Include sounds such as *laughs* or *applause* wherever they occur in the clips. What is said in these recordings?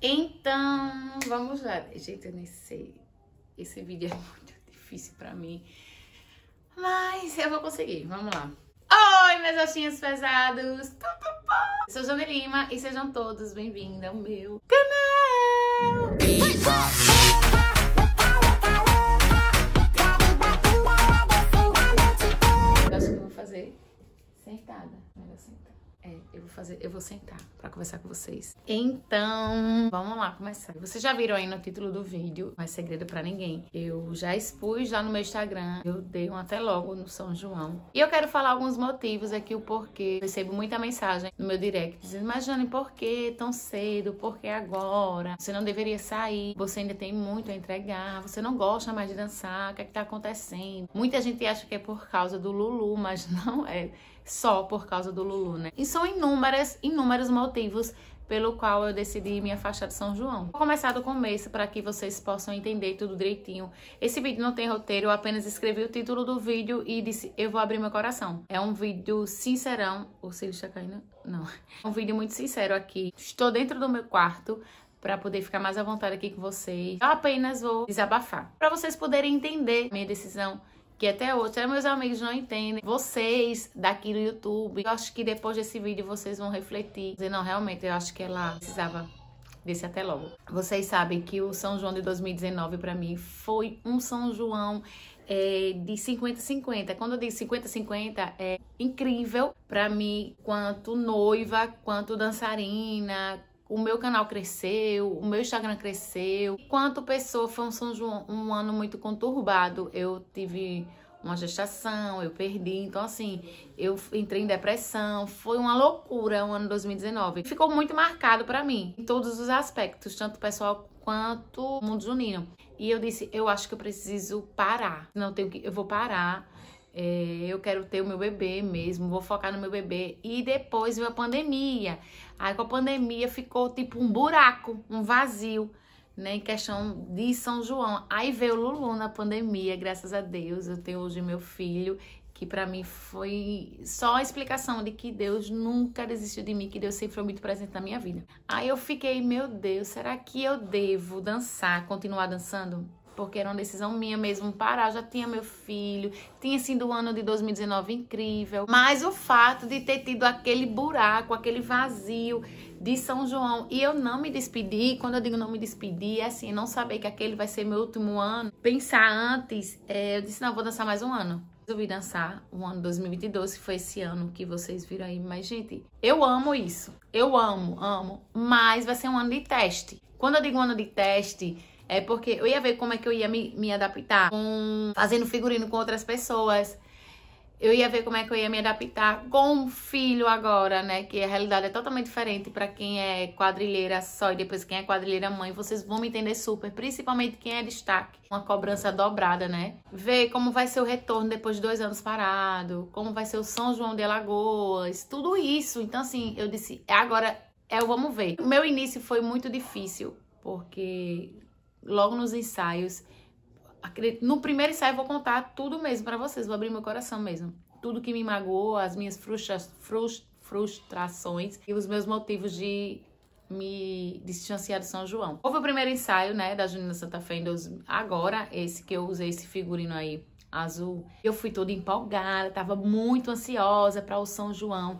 Então, vamos lá. Gente, eu nem sei. Esse vídeo é *laughs* muito difícil pra mim. Mas eu vou conseguir, vamos lá. Oi, meus ossinhos pesados! Tudo bom? Eu sou Jane Lima e sejam todos bem-vindos ao meu canal! Eu acho que eu vou fazer sentada. Melhor sentada. É, eu vou fazer, eu vou sentar para conversar com vocês. Então, vamos lá começar. Vocês já viram aí no título do vídeo, não é segredo para ninguém. Eu já expus lá no meu Instagram, eu dei um até logo no São João. E eu quero falar alguns motivos aqui, o porquê. Eu recebo muita mensagem no meu direct dizendo, imagine por que tão cedo? Por que agora? Você não deveria sair, você ainda tem muito a entregar, você não gosta mais de dançar, o que é que tá acontecendo? Muita gente acha que é por causa do Lulu, mas *laughs* não é só por causa do Lulu, né? E são inúmeras, inúmeros motivos pelo qual eu decidi me afastar de São João. Vou começar do começo para que vocês possam entender tudo direitinho. Esse vídeo não tem roteiro, eu apenas escrevi o título do vídeo e disse eu vou abrir meu coração. É um vídeo sincerão. O cílio está caindo? Não. É um vídeo muito sincero aqui. Estou dentro do meu quarto, para poder ficar mais à vontade aqui com vocês. Eu apenas vou desabafar, para vocês poderem entender minha decisão que até hoje, meus amigos não entendem. Vocês daqui no YouTube, eu acho que depois desse vídeo vocês vão refletir. Dizer, não, realmente, eu acho que ela precisava desse até logo. Vocês sabem que o São João de 2019 para mim foi um São João é, de 50-50. Quando eu digo 50-50, é incrível para mim, quanto noiva, quanto dançarina, o meu canal cresceu, o meu Instagram cresceu. Enquanto pessoa, foi um São João, um ano muito conturbado. Eu tive uma gestação, eu perdi. Então, assim, eu entrei em depressão. Foi uma loucura o um ano 2019. Ficou muito marcado para mim, em todos os aspectos, tanto pessoal quanto mundo junino. E eu disse, eu acho que eu preciso parar. Não tenho que, eu vou parar é, eu quero ter o meu bebê mesmo, vou focar no meu bebê. E depois veio a pandemia. Aí com a pandemia ficou tipo um buraco, um vazio, né? Em questão de São João. Aí veio o Lulu na pandemia, graças a Deus. Eu tenho hoje meu filho, que para mim foi só a explicação de que Deus nunca desistiu de mim, que Deus sempre foi muito presente na minha vida. Aí eu fiquei, meu Deus, será que eu devo dançar, continuar dançando? porque era uma decisão minha mesmo parar, já tinha meu filho, tinha sido o um ano de 2019 incrível, mas o fato de ter tido aquele buraco, aquele vazio de São João e eu não me despedi, quando eu digo não me despedi, é assim, não saber que aquele vai ser meu último ano, pensar antes, é, eu disse, não, vou dançar mais um ano resolvi dançar o ano 2022, que foi esse ano que vocês viram aí. Mas, gente, eu amo isso. Eu amo, amo. Mas vai ser um ano de teste. Quando eu digo ano de teste, é porque eu ia ver como é que eu ia me, me adaptar com, fazendo figurino com outras pessoas. Eu ia ver como é que eu ia me adaptar com um filho agora, né? Que a realidade é totalmente diferente para quem é quadrilheira só e depois quem é quadrilheira mãe. Vocês vão me entender super, principalmente quem é destaque. Uma cobrança dobrada, né? Ver como vai ser o retorno depois de dois anos parado, como vai ser o São João de Alagoas. tudo isso. Então, assim, eu disse, é agora é o vamos ver. O meu início foi muito difícil, porque logo nos ensaios. No primeiro ensaio eu vou contar tudo mesmo para vocês, vou abrir meu coração mesmo. Tudo que me magoou, as minhas frustra frustrações e os meus motivos de me distanciar de São João. Houve o primeiro ensaio, né, da Junina Santa Fé Agora, esse que eu usei esse figurino aí azul. Eu fui toda empolgada, tava muito ansiosa para o São João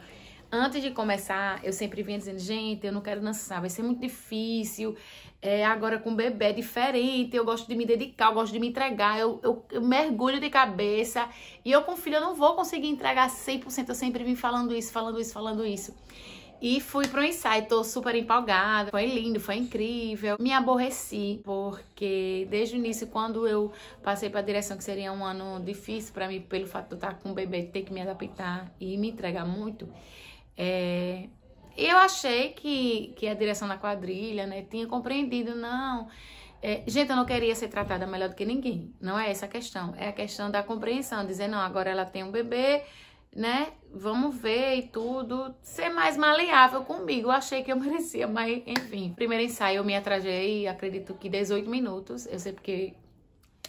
antes de começar, eu sempre vinha dizendo, gente, eu não quero dançar, vai ser muito difícil. É, agora com bebê é diferente, eu gosto de me dedicar, eu gosto de me entregar, eu, eu, eu mergulho de cabeça. E eu com filho eu não vou conseguir entregar 100%, eu sempre vim falando isso, falando isso, falando isso. E fui pro ensaio, tô super empolgada. Foi lindo, foi incrível. Me aborreci, porque desde o início, quando eu passei pra direção, que seria um ano difícil para mim, pelo fato de eu estar com o bebê, ter que me adaptar e me entregar muito, é, eu achei que, que a direção da quadrilha né, tinha compreendido, não. É, gente, eu não queria ser tratada melhor do que ninguém. Não é essa a questão. É a questão da compreensão, dizer, não, agora ela tem um bebê, né? Vamos ver e tudo. Ser mais maleável comigo. Eu achei que eu *laughs* merecia, mas enfim. Primeiro ensaio eu me atrajei, acredito que 18 minutos. Eu sei porque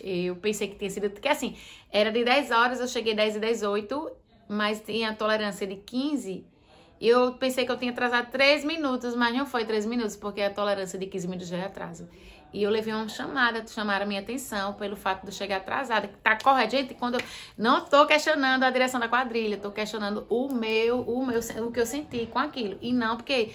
eu pensei que tinha sido. Porque assim, era de 10 horas, eu cheguei 10 e 18, mas tinha a tolerância de 15 eu pensei que eu tinha atrasado 3 minutos, mas não foi 3 minutos, porque a tolerância de 15 minutos já é atraso. E eu levei uma chamada, chamaram minha atenção pelo fato de eu chegar atrasada. Tá correto, gente, quando eu não tô questionando a direção da quadrilha, tô questionando o meu, o meu, o que eu senti com aquilo. E não porque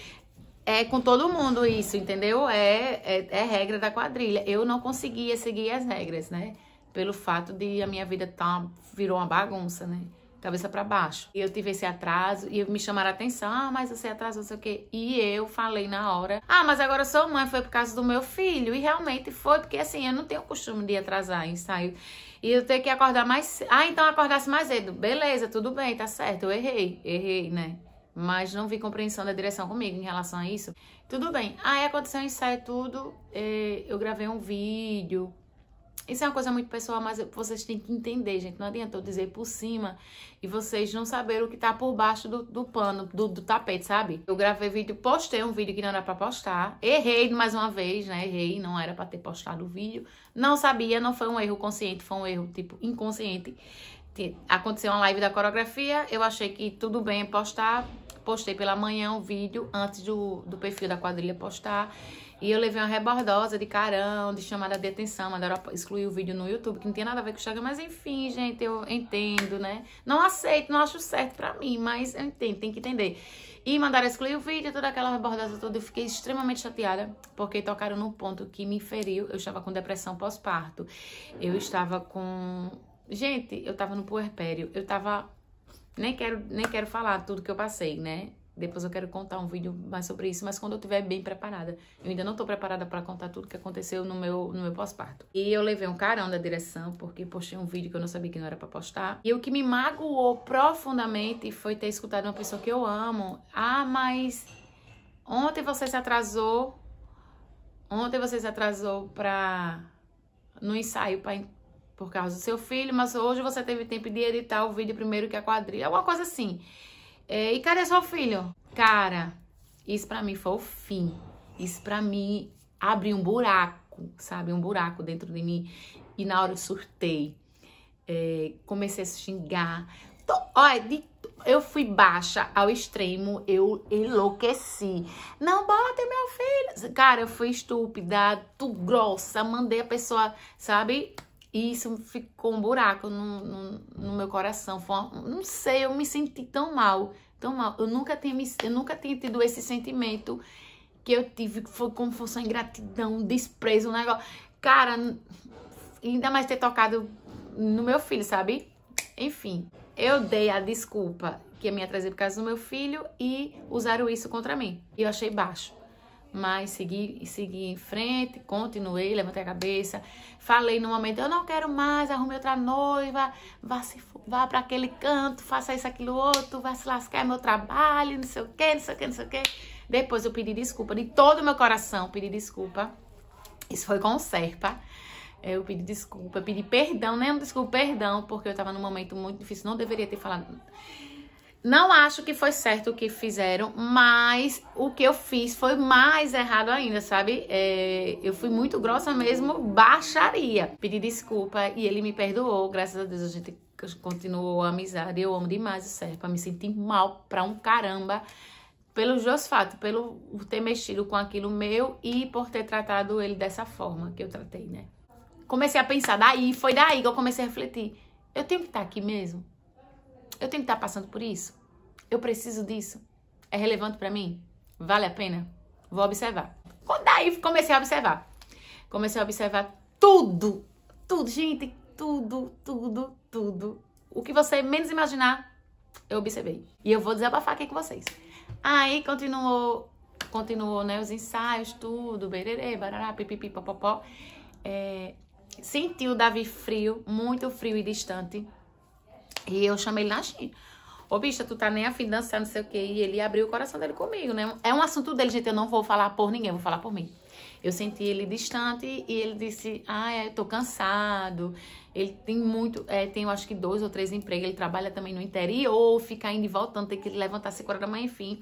é com todo mundo isso, entendeu? É, é, é regra da quadrilha. Eu não conseguia seguir as regras, né? Pelo fato de a minha vida tá virou uma bagunça, né? cabeça para baixo. E eu tive esse atraso e me chamaram a atenção: ah, mas você atrasou, não sei o quê. E eu falei na hora: ah, mas agora eu sou mãe, foi por causa do meu filho. E realmente foi, porque assim, eu não tenho o costume de atrasar ensaio. E eu tenho que acordar mais. Ah, então acordasse mais cedo. Beleza, tudo bem, tá certo. Eu errei, errei, né? mas não vi compreensão da direção comigo em relação a isso. Tudo bem. Aí aconteceu o ensaio tudo, eh, eu gravei um vídeo isso é uma coisa muito pessoal, mas vocês têm que entender, gente. Não adianta eu dizer por cima e vocês não saberem o que tá por baixo do, do pano, do, do, tapete, sabe? Eu gravei vídeo, postei um vídeo que não era pra postar. Errei mais uma vez, né? Errei, não era pra ter postado o vídeo. Não sabia, não foi um erro consciente, foi um erro, tipo, inconsciente. Aconteceu uma live da coreografia, eu achei que tudo bem postar. Postei pela manhã o vídeo antes do, do perfil da quadrilha postar. E eu levei uma rebordosa de carão, de chamada de atenção, mandaram excluir o vídeo no YouTube, que não tinha nada a ver com o Instagram, mas enfim, gente, eu entendo, né? Não aceito, não acho certo pra mim, mas eu entendo, tem que entender. E mandaram excluir o vídeo, toda aquela rebordosa toda, eu fiquei extremamente chateada, porque tocaram num ponto que me feriu, eu estava com depressão pós-parto, eu estava com... Gente, eu estava no puerpério, eu estava... Nem quero, nem quero falar tudo que eu passei, né? Depois eu quero contar um vídeo mais sobre isso, mas quando eu estiver bem preparada. Eu ainda não estou preparada para contar tudo que aconteceu no meu, no meu pós-parto. E eu levei um carão da direção, porque postei um vídeo que eu não sabia que não era para postar. E o que me magoou profundamente foi ter escutado uma pessoa que eu amo. Ah, mas ontem você se atrasou. Ontem você se atrasou para no ensaio pra, por causa do seu filho, mas hoje você teve tempo de editar o vídeo primeiro que a quadrilha. Alguma coisa assim. É, e cadê seu filho? Cara, isso para mim foi o fim. Isso para mim abriu um buraco, sabe? Um buraco dentro de mim. E na hora eu surtei. É, comecei a xingar. Tô, olha, de, eu fui baixa ao extremo, eu enlouqueci. Não bota meu filho. Cara, eu fui estúpida, tu grossa, mandei a pessoa, sabe? E isso ficou um buraco no, no, no meu coração. Uma, não sei, eu me senti tão mal, tão mal. Eu nunca tinha, me, eu nunca tinha tido esse sentimento que eu tive, que foi como fosse uma ingratidão, um desprezo, um negócio. Cara, ainda mais ter tocado no meu filho, sabe? Enfim, eu dei a desculpa que ia me trazer por causa do meu filho e usaram isso contra mim. E eu achei baixo mas segui, segui em frente, continuei, levantei a cabeça, falei no momento, eu não quero mais, arrumei outra noiva, vá, vá para aquele canto, faça isso, aquilo, outro, vá se lascar, é meu trabalho, não sei o quê, não sei o quê, não sei o quê. Depois eu pedi desculpa, de todo o meu coração pedi desculpa, isso foi com o Serpa, eu pedi desculpa, pedi perdão, nem né? desculpa, perdão, porque eu estava num momento muito difícil, não deveria ter falado... Não acho que foi certo o que fizeram, mas o que eu fiz foi mais errado ainda, sabe? É, eu fui muito grossa mesmo, baixaria. Pedi desculpa e ele me perdoou. Graças a Deus a gente continuou a amizade. Eu amo demais o Serpa, me senti mal pra um caramba pelo Josfato, pelo ter mexido com aquilo meu e por ter tratado ele dessa forma que eu tratei, né? Comecei a pensar, daí foi daí que eu comecei a refletir. Eu tenho que estar tá aqui mesmo? Eu tenho que estar tá passando por isso? Eu preciso disso? É relevante para mim? Vale a pena? Vou observar. Quando daí comecei a observar. Comecei a observar tudo, tudo, gente, tudo, tudo, tudo. O que você menos imaginar, eu observei. E eu vou desabafar aqui com vocês. Aí continuou, continuou, né, os ensaios, tudo, bererê, barará, pipipi, popopó. É, senti o Davi frio, muito frio e distante. E eu chamei ele na China. Ô, bicha, tu tá nem afim dançar, não sei o quê. E ele abriu o coração dele comigo, né? É um assunto dele, gente. Eu não vou falar por ninguém, vou falar por mim. Eu senti ele distante e ele disse: Ah, eu é, tô cansado. Ele tem muito, é, tem eu acho que dois ou três empregos. Ele trabalha também no interior, fica indo e voltando, tem que levantar cinco horas da manhã, enfim.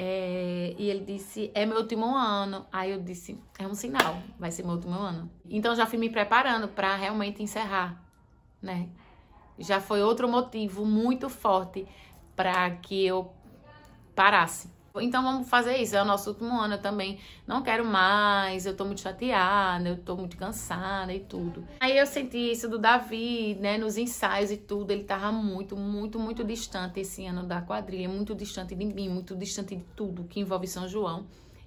É, e ele disse, é meu último ano. Aí eu disse, é um sinal, vai ser meu último ano. Então já fui me preparando para realmente encerrar, né? já foi outro motivo muito forte para que eu parasse. Então vamos fazer isso, é o nosso último ano eu também. Não quero mais, eu tô muito chateada, eu tô muito cansada e tudo. Aí eu senti isso do Davi, né, nos ensaios e tudo, ele tava muito, muito, muito distante esse ano da quadrilha, muito distante de mim, muito distante de tudo que envolve São João.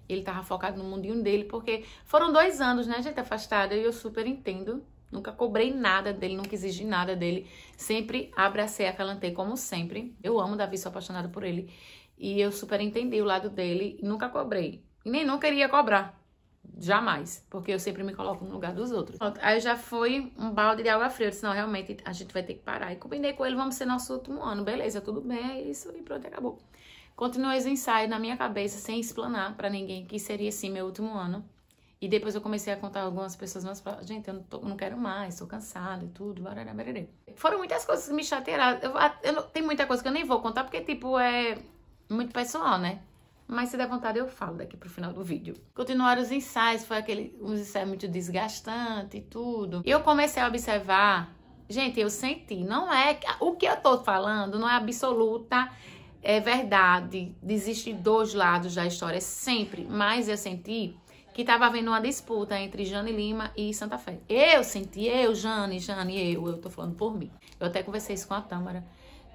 Ele tava focado no mundinho dele, porque foram dois anos, né, gente, afastada, e eu super entendo Nunca cobrei nada dele, nunca exigi nada dele. Sempre abracei, acalantei, como sempre. Eu amo Davi, sou apaixonada por ele. E eu super entendi o lado dele e nunca cobrei. E nem não queria cobrar. Jamais. Porque eu sempre me coloco no lugar dos outros. Pronto, aí já foi um balde de água fria. Eu disse, não, realmente, a gente vai ter que parar. E combinei com ele, vamos ser nosso último ano. Beleza, tudo bem. É isso e pronto, acabou. Continuei os ensaios na minha cabeça, sem explanar para ninguém que seria, assim, meu último ano. E depois eu comecei a contar algumas pessoas mais falaram, gente, eu não, tô, não, quero mais, tô cansada e tudo, barará, barará. Foram muitas coisas que me chatearam. Eu, eu não, tem muita coisa que eu nem vou contar, porque, tipo, é muito pessoal, né? Mas se der vontade eu falo daqui pro final do vídeo. Continuaram os ensaios, foi aquele uns ensaios muito desgastante e tudo. E eu comecei a observar, gente, eu senti, não é o que eu tô falando, não é absoluta é verdade. existe dois lados da história é sempre, mas eu senti que estava havendo uma disputa entre Jane Lima e Santa Fé. Eu senti, eu, Jane, Jane, eu, eu tô falando por mim. Eu até conversei isso com a Tâmara.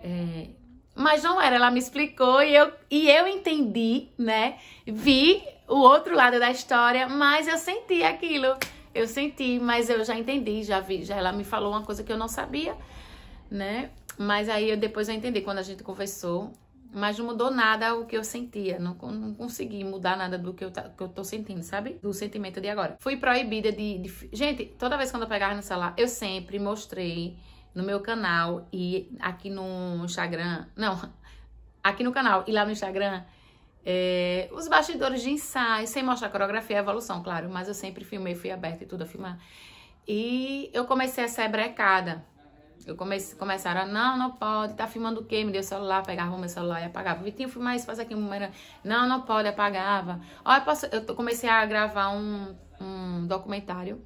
É, mas não era, ela me explicou e eu, e eu entendi, né? Vi o outro lado da história, mas eu senti aquilo. Eu senti, mas eu já entendi, já vi, já ela me falou uma coisa que eu não sabia, né? Mas aí eu depois eu entendi quando a gente conversou mas não mudou nada o que eu sentia. Não, não consegui mudar nada do que eu, que eu tô sentindo, sabe? Do sentimento de agora. Fui proibida de, de. Gente, toda vez quando eu pegava no celular, eu sempre mostrei no meu canal e aqui no Instagram. Não, *laughs* aqui no canal e lá no Instagram. É, os bastidores de ensaio, sem mostrar a coreografia e evolução, claro, mas eu sempre filmei, fui aberta e tudo a filmar. E eu comecei a ser brecada eu comecei, começaram a, não, não pode, tá filmando o quê? Me deu o celular, pegava o meu celular e apagava. Vitinho, filma isso, faz aqui um Não, não pode, apagava. Olha, eu, eu, comecei a gravar um, um documentário,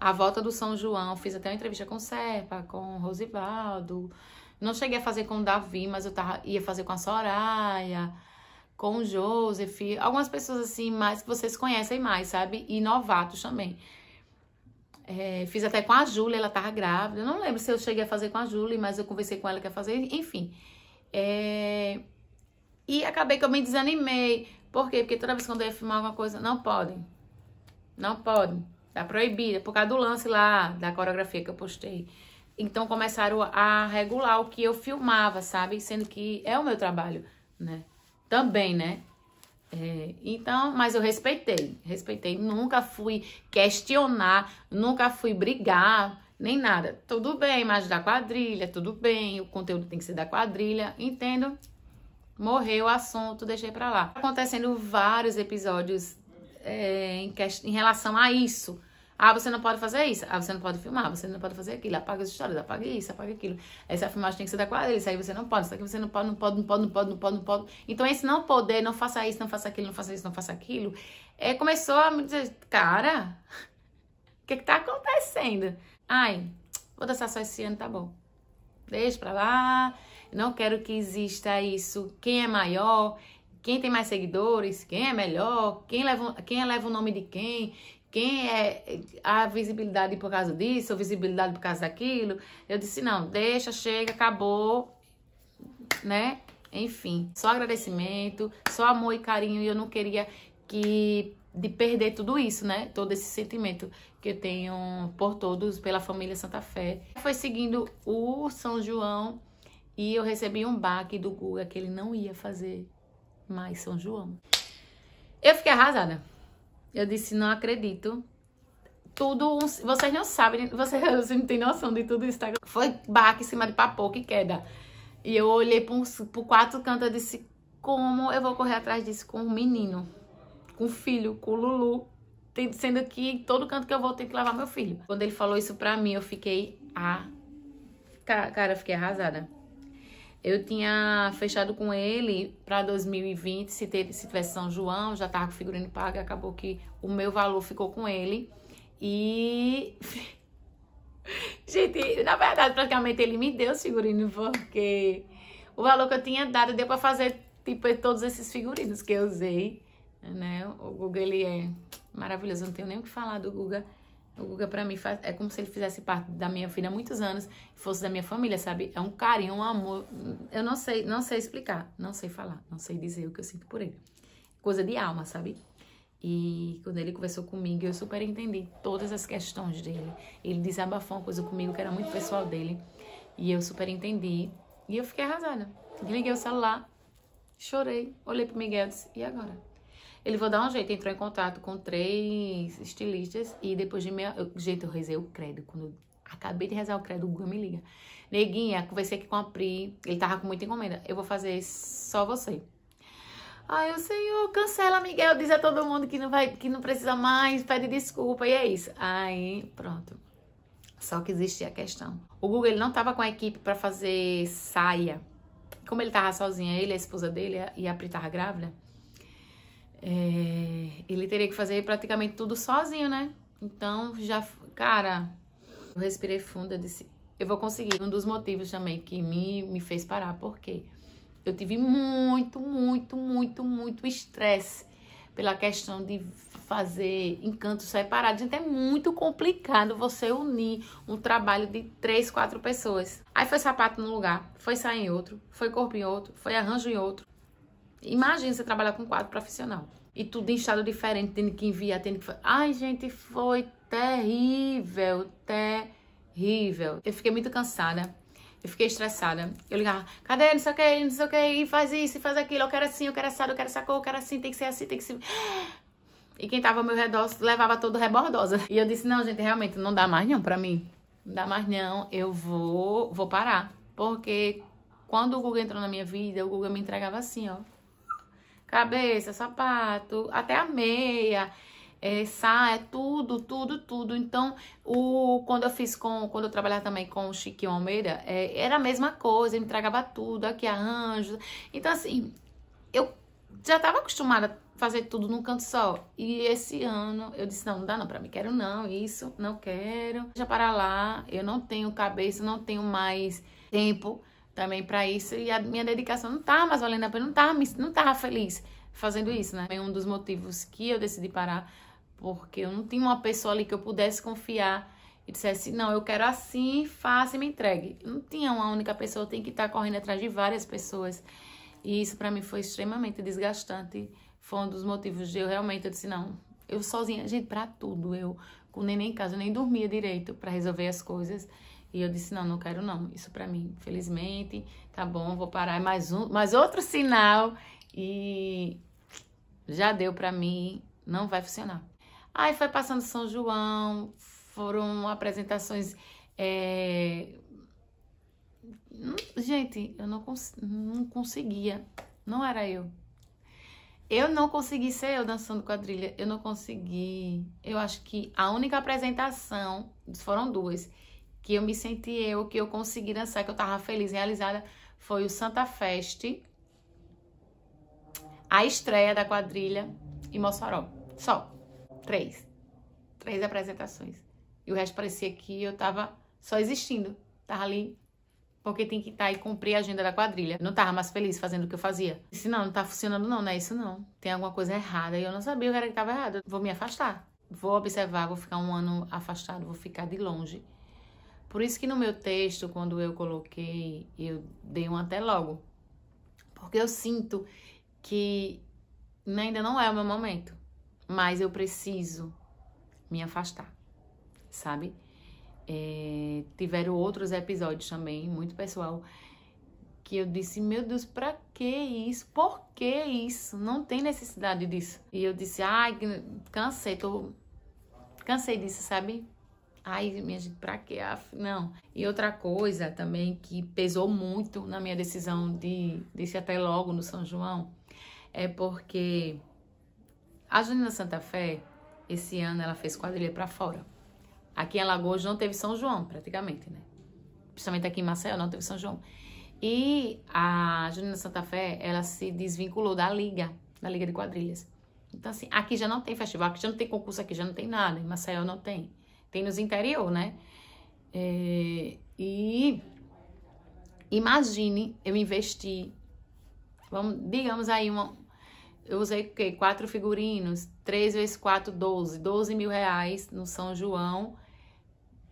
A Volta do São João. Fiz até uma entrevista com o Serpa, com o Rosivaldo. Não cheguei a fazer com o Davi, mas eu tava, ia fazer com a Soraya, com o Joseph. Algumas pessoas assim, mais que vocês conhecem mais, sabe? E novatos também. É, fiz até com a Júlia, ela tava grávida. Eu não lembro se eu cheguei a fazer com a Júlia, mas eu conversei com ela que ia fazer, enfim. É, e acabei que eu me desanimei. Por quê? Porque toda vez que eu ia filmar alguma coisa, não podem. Não podem. Tá proibida. Por causa do lance lá, da coreografia que eu postei. Então começaram a regular o que eu filmava, sabe? Sendo que é o meu trabalho, né? Também, né? É, então, mas eu respeitei, respeitei, nunca fui questionar, nunca fui brigar, nem nada. Tudo bem, mas da quadrilha, tudo bem, o conteúdo tem que ser da quadrilha, entendo. Morreu o assunto, deixei pra lá. Tá acontecendo vários episódios é, em, em relação a isso, ah, você não pode fazer isso. Ah, você não pode filmar. Você não pode fazer aquilo. Apaga as histórias. Apaga isso. Apaga aquilo. Essa filmagem tem que ser da quadrilha. Isso aí você não pode. Isso aqui você não pode, não pode, não pode, não pode, não pode, não pode. Então, esse não poder, não faça isso, não faça aquilo, não faça isso, não faça aquilo, é, começou a me dizer, cara, *laughs* o que é que tá acontecendo? Ai, vou dançar só esse ano, tá bom. Deixa pra lá. Não quero que exista isso. Quem é maior quem tem mais seguidores, quem é melhor, quem leva, quem leva o nome de quem, quem é a visibilidade por causa disso, ou visibilidade por causa daquilo? Eu disse, não, deixa, chega, acabou, né? Enfim, só agradecimento, só amor e carinho. E eu não queria que de perder tudo isso, né? Todo esse sentimento que eu tenho por todos, pela família Santa Fé. Foi seguindo o São João e eu recebi um baque do Guga que ele não ia fazer mais São João. Eu fiquei arrasada. Eu disse, não acredito. Tudo, vocês não sabem, *laughs* vocês, vocês não têm noção de tudo isso, tá? Foi baque em cima de papoca e queda. E eu olhei para pro quatro cantos e disse, como eu vou correr atrás disso com um menino? Com um filho, com o Lulu? Sendo que em todo canto que eu vou, ter que lavar meu filho. Quando ele falou isso pra mim, eu fiquei... Ah, cara, eu fiquei arrasada. Eu tinha fechado com ele para 2020, se, se tivesse São João, já tava com figurino pago, acabou que o meu valor ficou com ele. E. *laughs* Gente, na verdade, praticamente ele me deu os figurinos, porque o valor que eu tinha dado deu para fazer, tipo, todos esses figurinos que eu usei, né? O Guga, ele é maravilhoso, eu não tenho nem o que falar do Guga. O Guga, pra mim, faz, é como se ele fizesse parte da minha filha há muitos anos e fosse da minha família, sabe? É um carinho, um amor. Eu não sei, não sei explicar, não sei falar, não sei dizer o que eu sinto por ele. Coisa de alma, sabe? E quando ele conversou comigo, eu super entendi todas as questões dele. Ele desabafou uma coisa comigo que era muito pessoal dele. E eu super entendi. E eu fiquei arrasada. Liguei o celular, chorei, olhei pro Miguel e disse: e agora? Ele vou dar um jeito, entrou em contato com três estilistas e depois de meia. Eu, gente, eu rezei o credo. Quando eu acabei de rezar o credo, o Google me liga. Neguinha, conversei aqui com a Pri. Ele tava com muita encomenda. Eu vou fazer só você. Ai, o Senhor, cancela, Miguel. Diz a todo mundo que não, vai, que não precisa mais, pede desculpa. E é isso. Aí, pronto. Só que existia a questão. O Google ele não tava com a equipe para fazer saia. Como ele tava sozinho, ele, a esposa dele e a Pri tava grávida, é, ele teria que fazer praticamente tudo sozinho, né? Então, já, cara, eu respirei fundo, eu disse, eu vou conseguir. Um dos motivos também que me, me fez parar, porque eu tive muito, muito, muito, muito estresse pela questão de fazer encantos separados. Gente, é muito complicado você unir um trabalho de três, quatro pessoas. Aí foi sapato num lugar, foi sair em outro, foi corpo em outro, foi arranjo em outro. Imagina você trabalhar com quadro profissional. E tudo em estado diferente, tendo que enviar, tendo que. Ai, gente, foi terrível, terrível. Eu fiquei muito cansada. Eu fiquei estressada. Eu ligava, cadê? Não sei o que, não sei o que, e faz isso, faz aquilo. Eu quero assim, eu quero assado, eu quero essa cor, eu quero assim, tem que ser assim, tem que ser. *gasps* E quem tava ao meu redor levava todo rebordosa. E eu disse, não, gente, realmente não dá mais não pra mim. Não dá mais não, eu vou, vou parar. Porque quando o Google entrou na minha vida, o Google me entregava assim, ó cabeça, sapato, até a meia, é, saia, tudo, tudo, tudo. Então, o, quando eu fiz com, quando eu trabalhava também com o Chique Almeida, é, era a mesma coisa, ele entregava tudo, aqui arranjo. Então, assim, eu já estava acostumada a fazer tudo num canto só. E esse ano eu disse, não, não dá não pra mim, quero não, isso, não quero. Já para lá, eu não tenho cabeça, não tenho mais tempo também para isso e a minha dedicação não estava tá mais valendo a pena, não tá estava, não tava feliz fazendo isso, né? É um dos motivos que eu decidi parar, porque eu não tinha uma pessoa ali que eu pudesse confiar e dissesse, não, eu quero assim, faça e me entregue. Eu não tinha uma única pessoa, eu tenho que estar tá correndo atrás de várias pessoas. E isso para mim foi extremamente desgastante. Foi um dos motivos de eu realmente, eu disse, não, eu sozinha, gente, para tudo, eu com neném em casa, eu nem dormia direito para resolver as coisas. E eu disse: não, não quero não, isso para mim. Felizmente, tá bom, vou parar. Mais um, mais outro sinal e já deu para mim, não vai funcionar. Aí foi passando São João, foram apresentações. É... Gente, eu não, cons não conseguia, não era eu. Eu não consegui ser eu dançando quadrilha, eu não consegui. Eu acho que a única apresentação, foram duas, que eu me senti eu, que eu consegui dançar, que eu tava feliz, realizada, foi o Santa Fest, a estreia da quadrilha e Mossoró. Só. Três. Três apresentações. E o resto parecia que eu tava só existindo. Tava ali porque tem que estar tá e cumprir a agenda da quadrilha. Eu não tava mais feliz fazendo o que eu fazia. Disse, não, não tá funcionando não, não é isso não. Tem alguma coisa errada. E eu não sabia o que era que tava errado. Vou me afastar. Vou observar, vou ficar um ano afastado, vou ficar de longe. Por isso que no meu texto, quando eu coloquei, eu dei um até logo. Porque eu sinto que ainda não é o meu momento, mas eu preciso me afastar, sabe? É, tiveram outros episódios também, muito pessoal, que eu disse, meu Deus, pra que isso? Por que isso? Não tem necessidade disso. E eu disse, ai, cansei, tô... Cansei disso, sabe? Ai, minha gente, pra quê? Ah, não. E outra coisa também que pesou muito na minha decisão de, de até logo no São João é porque a Junina Santa Fé, esse ano, ela fez quadrilha para fora. Aqui em Alagoas não teve São João, praticamente, né? Principalmente aqui em Maceió não teve São João. E a Junina Santa Fé, ela se desvinculou da liga, da liga de quadrilhas. Então, assim, aqui já não tem festival, aqui já não tem concurso, aqui já não tem nada. Em Maceió não tem tem nos interior, né? É, e imagine eu investi, vamos, digamos aí, uma, eu usei o quê? Quatro figurinos, três vezes quatro, doze, doze mil reais no São João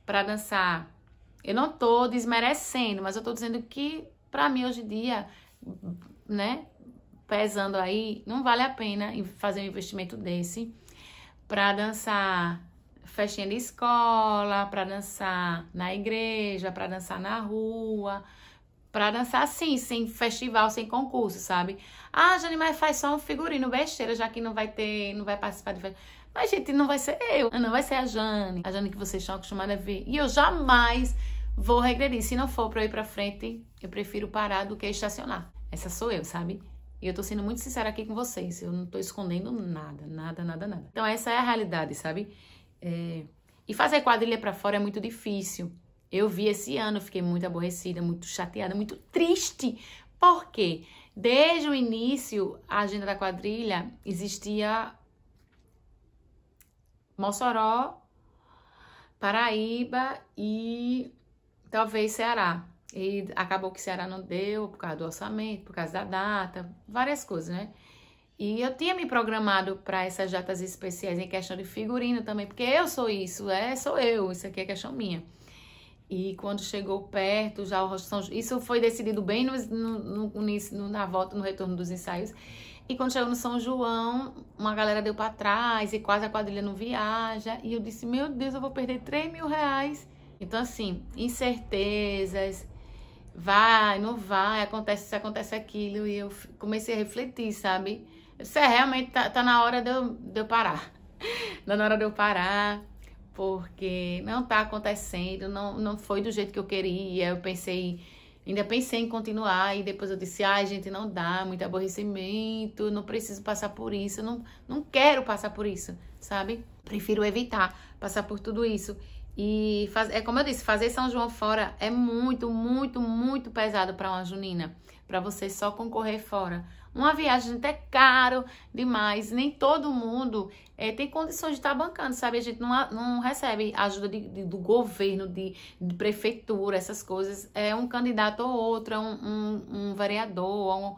para dançar. Eu não tô desmerecendo, mas eu tô dizendo que para mim hoje em dia, né, pesando aí, não vale a pena fazer um investimento desse para dançar festinha de escola, para dançar na igreja, para dançar na rua, para dançar assim, sem festival, sem concurso, sabe? Ah, Jane, mas faz só um figurino besteira, já que não vai ter, não vai participar de festa. Mas, gente, não vai ser eu, não vai ser a Jane, a Jane que vocês estão acostumados a ver. E eu jamais vou regredir. Se não for para eu ir para frente, eu prefiro parar do que estacionar. Essa sou eu, sabe? E eu tô sendo muito sincera aqui com vocês. Eu não tô escondendo nada, nada, nada, nada. Então essa é a realidade, sabe? É... E fazer quadrilha para fora é muito difícil. Eu vi esse ano, fiquei muito aborrecida, muito chateada, muito triste. Por quê? Desde o início, a agenda da quadrilha existia Mossoró, Paraíba e talvez Ceará. E acabou que Ceará não deu por causa do orçamento, por causa da data, várias coisas, né? E eu tinha me programado para essas datas especiais em questão de figurino também, porque eu sou isso, é, sou eu, isso aqui é questão minha. E quando chegou perto, já o São isso foi decidido bem no, no, no, na volta, no retorno dos ensaios. E quando chegou no São João, uma galera deu para trás e quase a quadrilha não viaja. E eu disse, meu Deus, eu vou perder 3 mil reais. Então, assim, incertezas, vai, não vai, acontece isso, acontece aquilo. E eu comecei a refletir, sabe? Isso é, realmente tá, tá na hora de eu, de eu parar. *laughs* tá na hora de eu parar, porque não tá acontecendo, não, não foi do jeito que eu queria. Eu pensei, ainda pensei em continuar, e depois eu disse, ai, ah, gente, não dá, muito aborrecimento, não preciso passar por isso, não, não quero passar por isso, sabe? Prefiro evitar passar por tudo isso. E faz, é como eu disse, fazer São João fora é muito, muito, muito pesado para uma junina, para você só concorrer fora. Uma viagem até caro demais, nem todo mundo é, tem condições de estar tá bancando, sabe? A gente não, não recebe ajuda de, de, do governo, de, de, prefeitura, essas coisas. É um candidato ou outro, é um, um, um vereador, ou um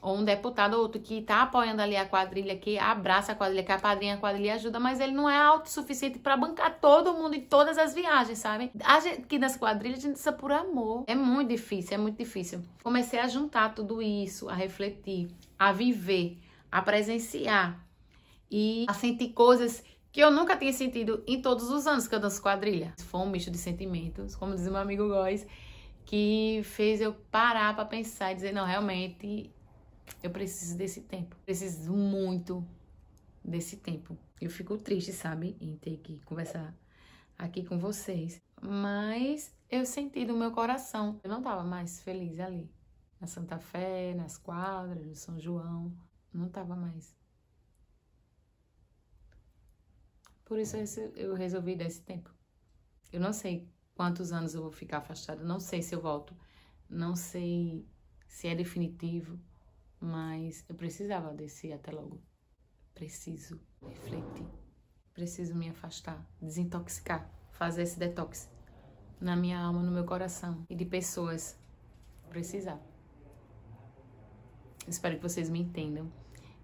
ou um deputado ou outro que está apoiando ali a quadrilha, que abraça a quadrilha, que apadrinha a quadrilha ajuda, mas ele não é autossuficiente para bancar todo mundo em todas as viagens, sabe? A gente, que nas quadrilhas a gente precisa por amor. É muito difícil, é muito difícil. Comecei a juntar tudo isso, a refletir, a viver, a presenciar e a sentir coisas que eu nunca tinha sentido em todos os anos que eu danço quadrilha. Foi um misto de sentimentos, como diz meu amigo Góis, que fez eu parar para pensar e dizer, não, realmente eu preciso desse tempo. Preciso muito desse tempo. Eu fico triste, sabe, em ter que conversar aqui com vocês. Mas eu senti do meu coração. Eu não estava mais feliz ali. Na Santa Fé, nas quadras, no São João. Não estava mais. Por isso eu resolvi dar esse tempo. Eu não sei quantos anos eu vou ficar afastada, não sei se eu volto, não sei se é definitivo, mas eu precisava descer até logo. Preciso refletir. Preciso me afastar, desintoxicar, fazer esse detox na minha alma, no meu coração e de pessoas. Precisar. Espero que vocês me entendam.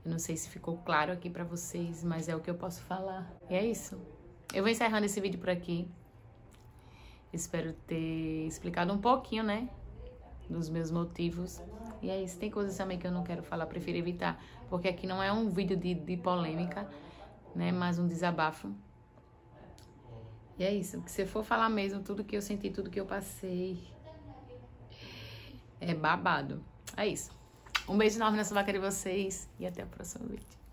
Eu não sei se ficou claro aqui para vocês, mas é o que eu posso falar. E é isso. Eu vou encerrando esse vídeo por aqui. Espero ter explicado um pouquinho, né? Dos meus motivos e é isso. Tem coisas também que eu não quero falar, prefiro evitar, porque aqui não é um vídeo de, de polêmica, né? Mas um desabafo. E é isso. Se você for falar mesmo tudo que eu senti, tudo que eu passei, é babado. É isso. Um beijo enorme nessa vaca de vocês e até o próximo vídeo.